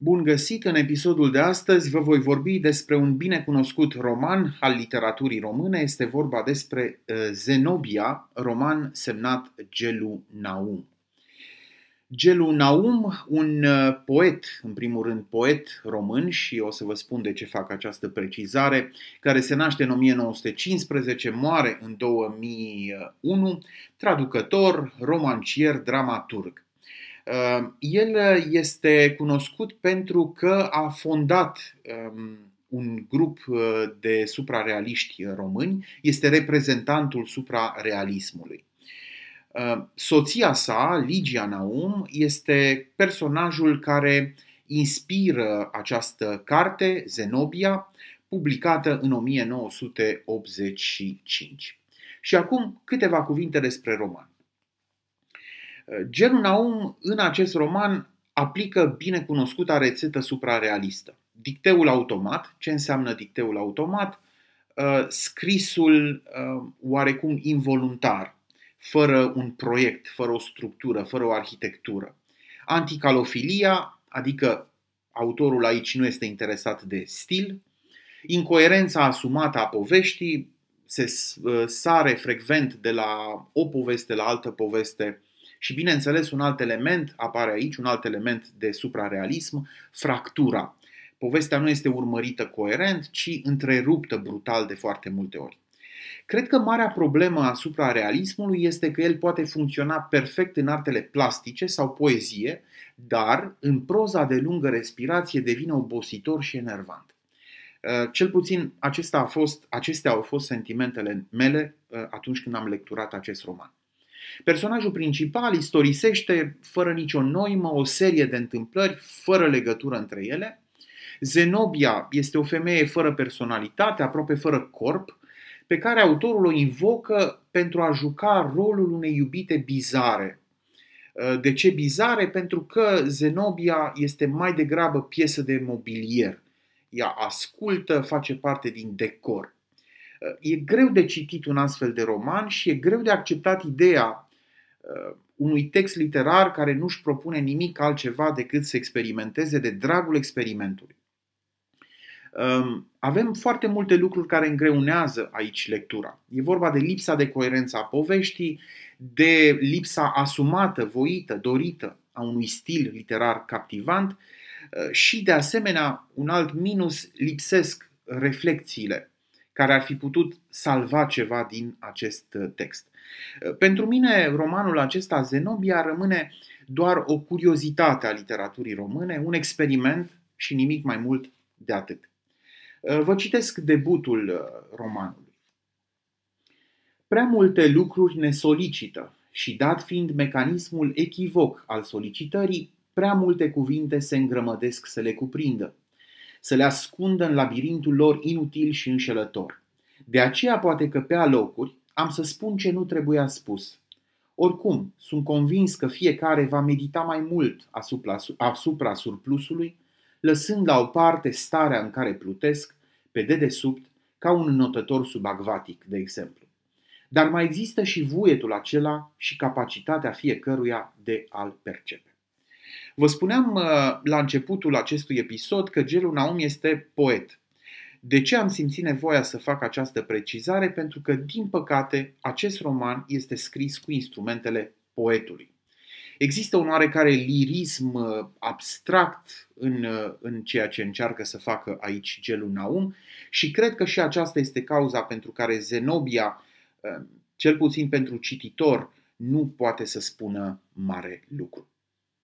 Bun găsit! În episodul de astăzi vă voi vorbi despre un binecunoscut roman al literaturii române. Este vorba despre uh, Zenobia, roman semnat Gelu Naum. Gelu Naum, un uh, poet, în primul rând poet român și o să vă spun de ce fac această precizare, care se naște în 1915, moare în 2001, traducător, romancier, dramaturg. Um, el uh, este cunoscut pentru că a fondat um, un grup uh, de suprarealiști români, este reprezentantul suprarealismului. Um, soția sa, Ligia Naum, este personajul care inspiră această carte, Zenobia, publicată în 1985. Și acum câteva cuvinte despre roman. Genul Naum, în acest roman, aplică binecunoscuta rețetă suprarealistă. Dicteul automat, ce înseamnă dicteul automat? Uh, scrisul uh, oarecum involuntar, fără un proiect, fără o structură, fără o arhitectură. Anticalofilia, adică autorul aici nu este interesat de stil, incoerența asumată a poveștii, se uh, sare frecvent de la o poveste la altă poveste și bineînțeles, un alt element apare aici, un alt element de suprarealism, fractura. Povestea nu este urmărită coerent, ci întreruptă brutal de foarte multe ori. Cred că marea problemă asupra realismului este că el poate funcționa perfect în artele plastice sau poezie, dar în proza de lungă respirație devine obositor și enervant. Uh, cel puțin acesta a fost, acestea au fost sentimentele mele uh, atunci când am lecturat acest roman. Personajul principal istorisește fără nicio noimă o serie de întâmplări fără legătură între ele. Zenobia este o femeie fără personalitate, aproape fără corp, pe care autorul o invocă pentru a juca rolul unei iubite bizare. Uh, de ce bizare? Pentru că Zenobia este mai degrabă piesă de mobilier. Ea ascultă, face parte din decor. E greu de citit un astfel de roman și e greu de acceptat ideea uh, unui text literar care nu-și propune nimic altceva decât să experimenteze de dragul experimentului. Um, avem foarte multe lucruri care îngreunează aici lectura. E vorba de lipsa de coerență a poveștii, de lipsa asumată, voită, dorită a unui stil literar captivant uh, și, de asemenea, un alt minus, lipsesc reflexiile care ar fi putut salva ceva din acest uh, text. Uh, pentru mine, romanul acesta, Zenobia, rămâne doar o curiozitate a literaturii române, un experiment și nimic mai mult de atât. Uh, vă citesc debutul romanului. Prea multe lucruri ne solicită și dat fiind mecanismul echivoc al solicitării, prea multe cuvinte se îngrămădesc să le cuprindă să le ascundă în labirintul lor inutil și înșelător. De aceea poate că pe alocuri am să spun ce nu trebuia spus. Oricum, sunt convins că fiecare va medita mai mult asupra, asupra surplusului, lăsând la o parte starea în care plutesc, pe dedesubt, ca un notător subacvatic, de exemplu. Dar mai există și vuietul acela și capacitatea fiecăruia de a-l percepe. Vă spuneam uh, la începutul acestui episod că Gelu Naum este poet. De ce am simțit nevoia să fac această precizare? Pentru că, din păcate, acest roman este scris cu instrumentele poetului. Există un oarecare lirism uh, abstract în, uh, în ceea ce încearcă să facă aici Gelu Naum și cred că și aceasta este cauza pentru care Zenobia, cel puțin pentru cititor, nu poate să spună mare lucru.